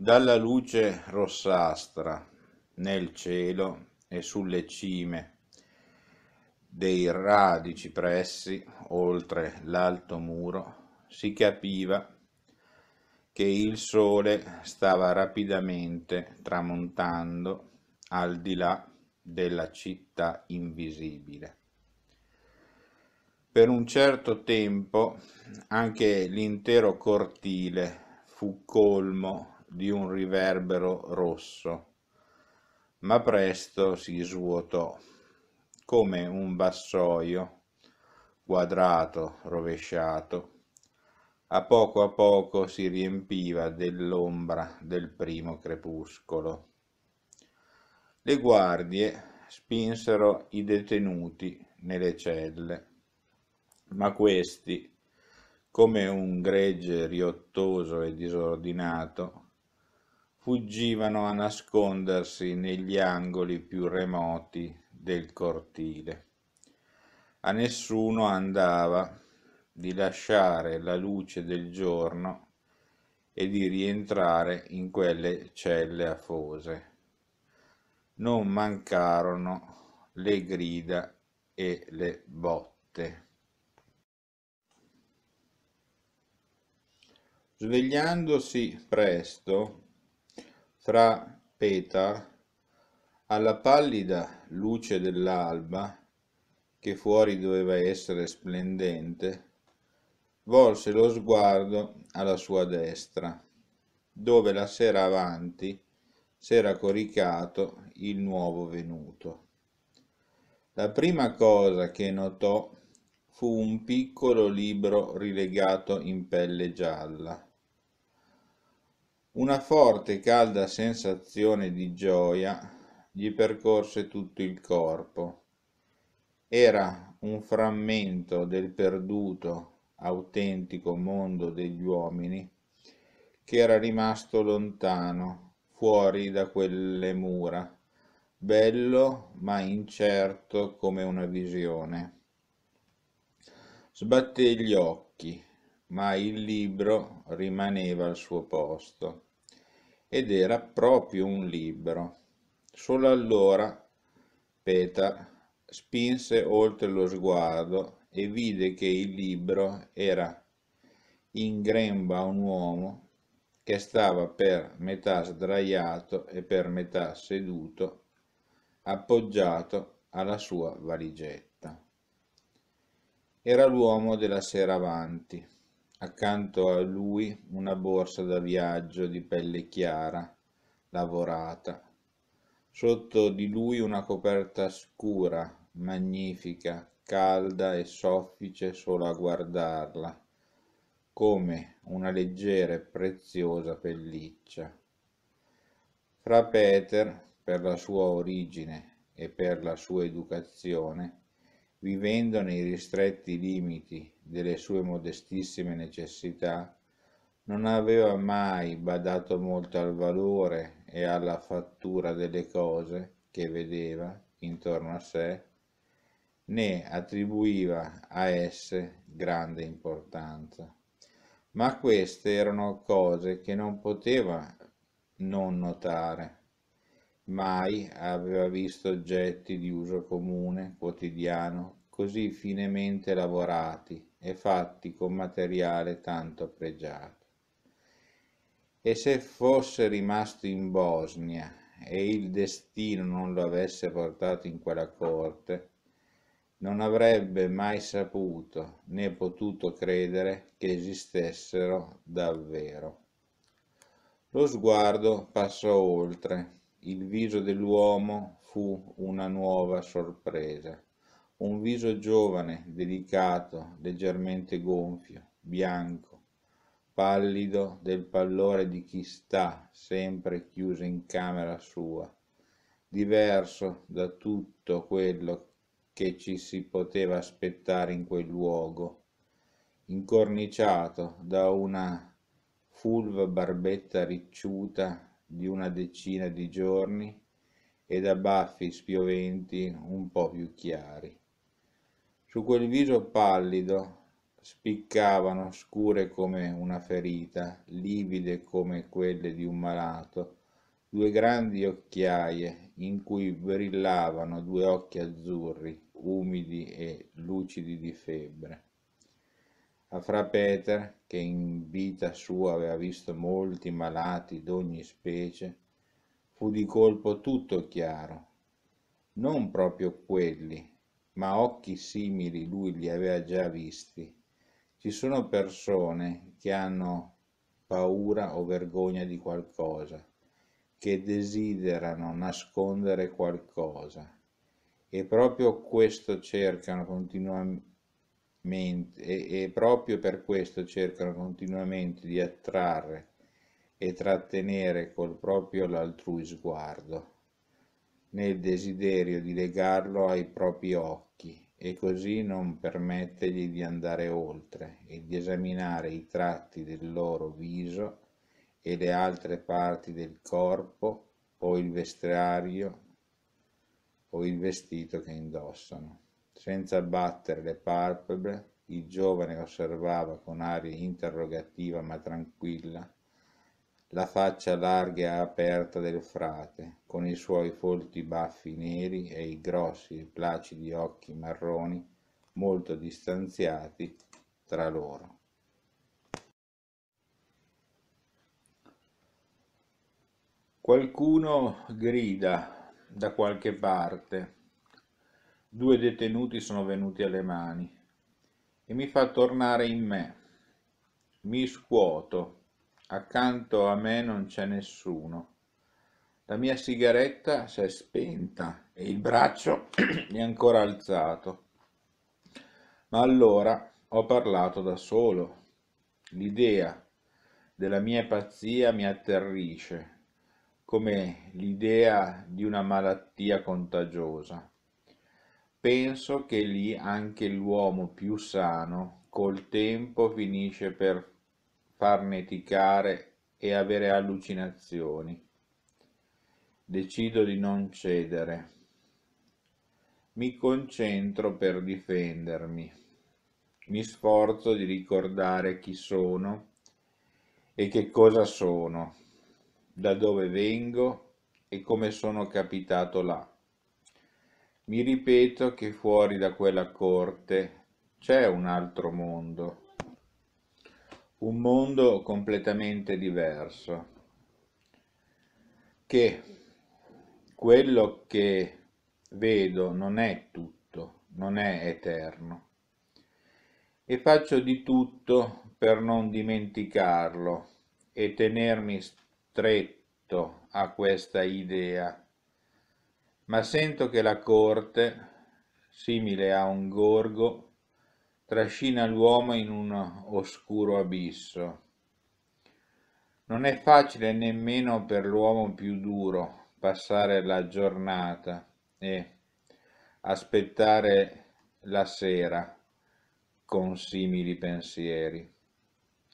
Dalla luce rossastra nel cielo e sulle cime dei radici pressi, oltre l'alto muro, si capiva che il sole stava rapidamente tramontando al di là della città invisibile. Per un certo tempo anche l'intero cortile fu colmo di un riverbero rosso, ma presto si svuotò, come un vassoio quadrato rovesciato. A poco a poco si riempiva dell'ombra del primo crepuscolo. Le guardie spinsero i detenuti nelle celle, ma questi, come un gregge riottoso e disordinato, fuggivano a nascondersi negli angoli più remoti del cortile. A nessuno andava di lasciare la luce del giorno e di rientrare in quelle celle afose. Non mancarono le grida e le botte. Svegliandosi presto, Petar alla pallida luce dell'alba, che fuori doveva essere splendente, volse lo sguardo alla sua destra, dove la sera avanti s'era coricato il nuovo venuto. La prima cosa che notò fu un piccolo libro rilegato in pelle gialla una forte e calda sensazione di gioia gli percorse tutto il corpo. Era un frammento del perduto, autentico mondo degli uomini che era rimasto lontano, fuori da quelle mura, bello ma incerto come una visione. Sbatté gli occhi, ma il libro rimaneva al suo posto ed era proprio un libro. Solo allora Peta spinse oltre lo sguardo e vide che il libro era in grembo a un uomo che stava per metà sdraiato e per metà seduto, appoggiato alla sua valigetta. Era l'uomo della sera avanti accanto a lui una borsa da viaggio di pelle chiara, lavorata. Sotto di lui una coperta scura, magnifica, calda e soffice solo a guardarla, come una leggera e preziosa pelliccia. Fra Peter, per la sua origine e per la sua educazione, vivendo nei ristretti limiti delle sue modestissime necessità, non aveva mai badato molto al valore e alla fattura delle cose che vedeva intorno a sé, né attribuiva a esse grande importanza. Ma queste erano cose che non poteva non notare mai aveva visto oggetti di uso comune, quotidiano, così finemente lavorati e fatti con materiale tanto pregiato. E se fosse rimasto in Bosnia e il destino non lo avesse portato in quella corte, non avrebbe mai saputo né potuto credere che esistessero davvero. Lo sguardo passò oltre il viso dell'uomo fu una nuova sorpresa. Un viso giovane, delicato, leggermente gonfio, bianco, pallido del pallore di chi sta sempre chiuso in camera sua, diverso da tutto quello che ci si poteva aspettare in quel luogo, incorniciato da una fulva barbetta ricciuta di una decina di giorni e da baffi spioventi un po' più chiari. Su quel viso pallido spiccavano scure come una ferita, livide come quelle di un malato, due grandi occhiaie in cui brillavano due occhi azzurri, umidi e lucidi di febbre a fra Peter, che in vita sua aveva visto molti malati d'ogni specie, fu di colpo tutto chiaro. Non proprio quelli, ma occhi simili lui li aveva già visti. Ci sono persone che hanno paura o vergogna di qualcosa, che desiderano nascondere qualcosa e proprio questo cercano continuamente e, e proprio per questo cercano continuamente di attrarre e trattenere col proprio l'altrui sguardo, nel desiderio di legarlo ai propri occhi e così non permettergli di andare oltre e di esaminare i tratti del loro viso e le altre parti del corpo o il vestiario o il vestito che indossano senza battere le palpebre, il giovane osservava con aria interrogativa ma tranquilla la faccia larga e aperta del frate, con i suoi folti baffi neri e i grossi e placidi occhi marroni molto distanziati tra loro. Qualcuno grida da qualche parte due detenuti sono venuti alle mani e mi fa tornare in me. Mi scuoto, accanto a me non c'è nessuno. La mia sigaretta si è spenta e il braccio è ancora alzato. Ma allora ho parlato da solo. L'idea della mia pazzia mi atterrisce, come l'idea di una malattia contagiosa penso che lì anche l'uomo più sano col tempo finisce per farneticare e avere allucinazioni. Decido di non cedere. Mi concentro per difendermi. Mi sforzo di ricordare chi sono e che cosa sono, da dove vengo e come sono capitato là. Mi ripeto che fuori da quella corte c'è un altro mondo, un mondo completamente diverso, che quello che vedo non è tutto, non è eterno. E faccio di tutto per non dimenticarlo e tenermi stretto a questa idea ma sento che la corte, simile a un gorgo, trascina l'uomo in un oscuro abisso. Non è facile nemmeno per l'uomo più duro passare la giornata e aspettare la sera con simili pensieri.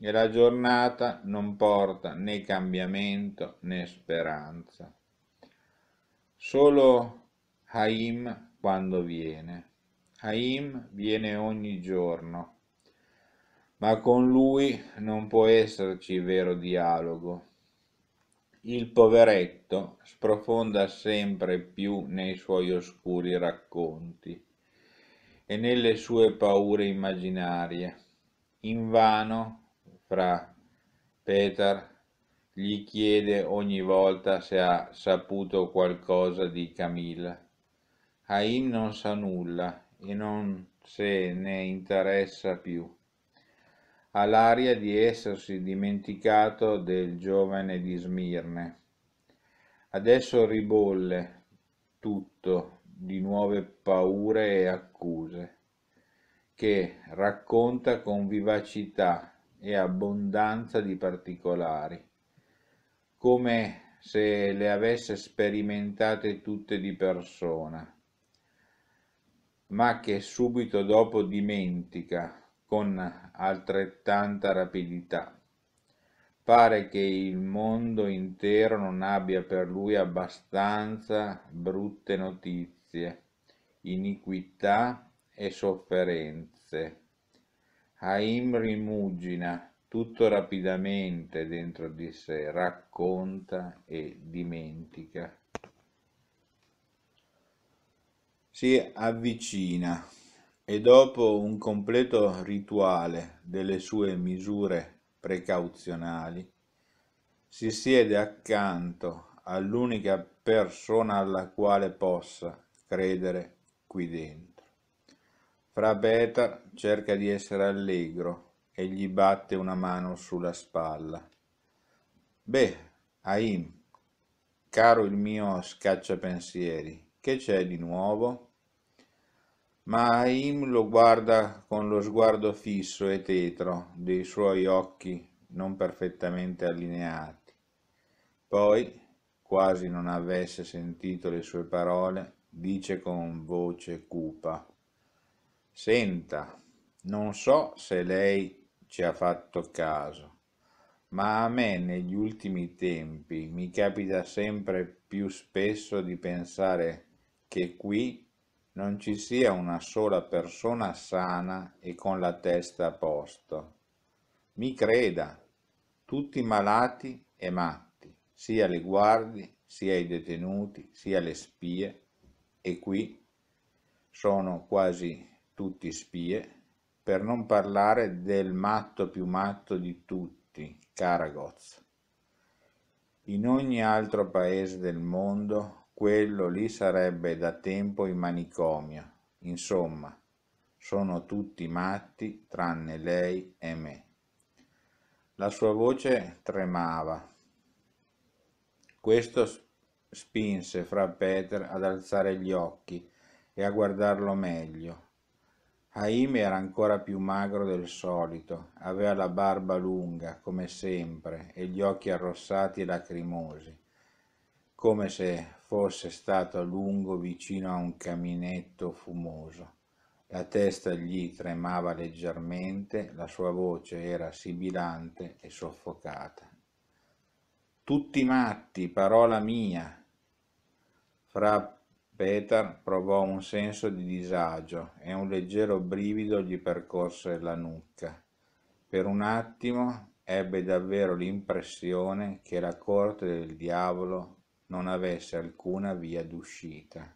E la giornata non porta né cambiamento né speranza. Solo Haim quando viene. Haim viene ogni giorno, ma con lui non può esserci vero dialogo. Il poveretto sprofonda sempre più nei suoi oscuri racconti e nelle sue paure immaginarie. In vano fra Petar gli chiede ogni volta se ha saputo qualcosa di Camilla. Haim non sa nulla e non se ne interessa più. Ha l'aria di essersi dimenticato del giovane di Smirne. Adesso ribolle tutto di nuove paure e accuse, che racconta con vivacità e abbondanza di particolari come se le avesse sperimentate tutte di persona, ma che subito dopo dimentica con altrettanta rapidità. Pare che il mondo intero non abbia per lui abbastanza brutte notizie, iniquità e sofferenze. Haim rimugina tutto rapidamente dentro di sé, racconta e dimentica. Si avvicina e dopo un completo rituale delle sue misure precauzionali, si siede accanto all'unica persona alla quale possa credere qui dentro. Fra Beta cerca di essere allegro, e gli batte una mano sulla spalla. Beh, Aim, caro il mio scacciapensieri, che c'è di nuovo? Ma Aim lo guarda con lo sguardo fisso e tetro dei suoi occhi non perfettamente allineati. Poi, quasi non avesse sentito le sue parole, dice con voce cupa Senta, non so se lei ci ha fatto caso, ma a me negli ultimi tempi mi capita sempre più spesso di pensare che qui non ci sia una sola persona sana e con la testa a posto. Mi creda, tutti malati e matti, sia le guardie, sia i detenuti, sia le spie, e qui sono quasi tutti spie per non parlare del matto più matto di tutti, Karagoz. In ogni altro paese del mondo, quello lì sarebbe da tempo in manicomio. Insomma, sono tutti matti tranne lei e me. La sua voce tremava. Questo spinse fra Peter ad alzare gli occhi e a guardarlo meglio Haim era ancora più magro del solito, aveva la barba lunga, come sempre, e gli occhi arrossati e lacrimosi, come se fosse stato a lungo vicino a un caminetto fumoso. La testa gli tremava leggermente, la sua voce era sibilante e soffocata. Tutti matti, parola mia! Fra Peter provò un senso di disagio e un leggero brivido gli percorse la nuca. Per un attimo ebbe davvero l'impressione che la corte del diavolo non avesse alcuna via d'uscita.